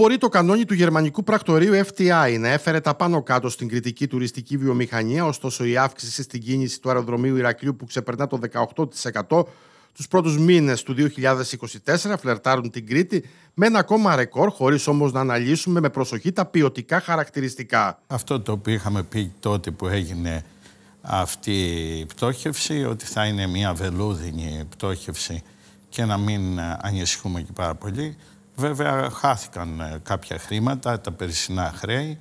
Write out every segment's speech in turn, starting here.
Μπορεί το κανόνι του γερμανικού πρακτορείου FTI να έφερε τα πάνω κάτω στην κριτική τουριστική βιομηχανία, ωστόσο η αύξηση στην κίνηση του αεροδρομίου Ηρακλείου που ξεπερνά το 18% τους πρώτους μήνες του 2024 φλερτάρουν την Κρήτη με ένα ακόμα ρεκόρ, χωρίς όμως να αναλύσουμε με προσοχή τα ποιοτικά χαρακτηριστικά. Αυτό το οποίο είχαμε πει τότε που έγινε αυτή η πτώχευση, ότι θα είναι μια βελούδινη πτώχευση και να μην ανησυχούμε και πάρα πολύ, Βέβαια χάθηκαν ε, κάποια χρήματα, τα περισσινά χρέη,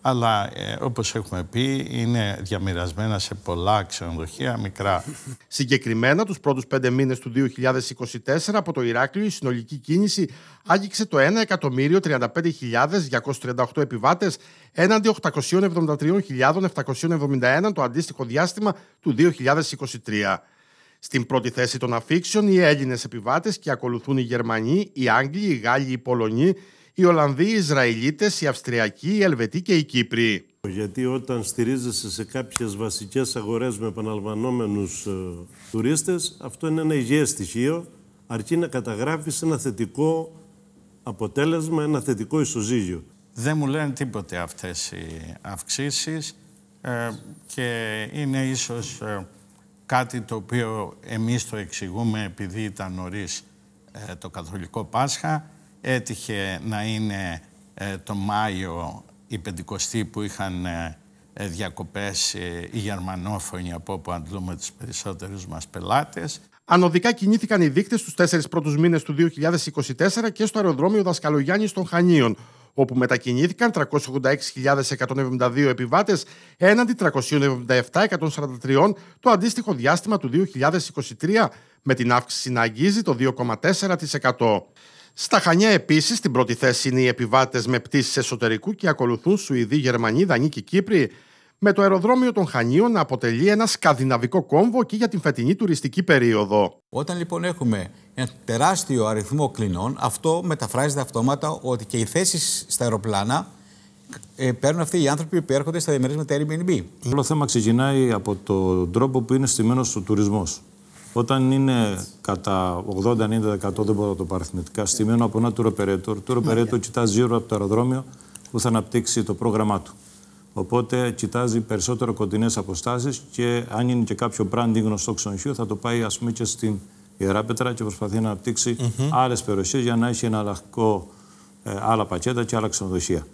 αλλά ε, όπως έχουμε πει είναι διαμοιρασμένα σε πολλά ξενοδοχεία μικρά. Συγκεκριμένα τους πρώτους πέντε μήνες του 2024 από το Ηράκλειο η συνολική κίνηση άγγιξε το 1.035.238 επιβάτες έναντι 873.771 το αντίστοιχο διάστημα του 2023. Στην πρώτη θέση των αφήξεων οι Έλληνες επιβάτες και ακολουθούν οι Γερμανοί, οι Άγγλοι, οι Γάλλοι, οι Πολωνοί, οι Ολλανδοί, οι Ισραηλίτες, οι Αυστριακοί, οι Ελβετοί και οι Κύπροι. Γιατί όταν στηρίζεσαι σε κάποιες βασικές αγορές με επαναλαμβανόμενους ε, τουρίστες, αυτό είναι ένα υγιε στοιχείο, αρκεί να καταγράφεις ένα θετικό αποτέλεσμα, ένα θετικό ισοζύγιο. Δεν μου λένε τίποτε αυτές οι αυξήσεις ε, και είναι ίσως... Ε, κάτι το οποίο εμείς το εξηγούμε επειδή ήταν νωρίς ε, το Καθολικό Πάσχα. Έτυχε να είναι ε, το Μάιο οι πεντηκοστοί που είχαν ε, ε διακοπές οι γερμανόφωνοι από όπου αντλούμε τους περισσότερους μας πελάτες. Ανωδικά κινήθηκαν οι δείκτες στους τέσσερις πρώτους μήνες του 2024 και στο αεροδρόμιο Δασκαλογιάννη των Χανίων, όπου μετακινήθηκαν 386.172 επιβάτες έναντι 377.143 το αντίστοιχο διάστημα του 2023, με την αύξηση να αγγίζει το 2,4%. Στα Χανιά επίσης, στην πρώτη θέση είναι οι επιβάτες με πτήσεις εσωτερικού και ακολουθούν Σουηδοί, Γερμανοί, Δανείοι και Κύπροι, με το αεροδρόμιο των Χανίων να αποτελεί ένα σκανδιναβικό κόμβο και για την φετινή τουριστική περίοδο. Όταν λοιπόν έχουμε ένα τεράστιο αριθμό κλινών, αυτό μεταφράζεται αυτόματα ότι και οι θέσεις στα αεροπλάνα ε, παίρνουν αυτοί οι άνθρωποι που έρχονται στα διαμερίσματα Airbnb. Το θέμα ξεκινάει από τον τρόπο που είναι στημένος ο τουρισμός. Όταν Έτσι. κατά 80-90% δεν μπορώ να το πάρω αριθμητικά, στημένο από ένα tour operator, tour operator κοιτάζει γύρω από το αεροδρόμιο που θα αναπτύξει το πρόγραμμά του. Οπότε κοιτάζει περισσότερο κοντινές αποστάσεις και αν είναι και κάποιο branding γνωστό ξενοχείο θα το πάει ας πούμε και στην Ιερά Πέτρα και προσπαθεί να αναπτύξει mm -hmm. άλλες περιοχές για να έχει εναλλακτικό ε, άλλα πακέτα και άλλα ξενοδοχεία.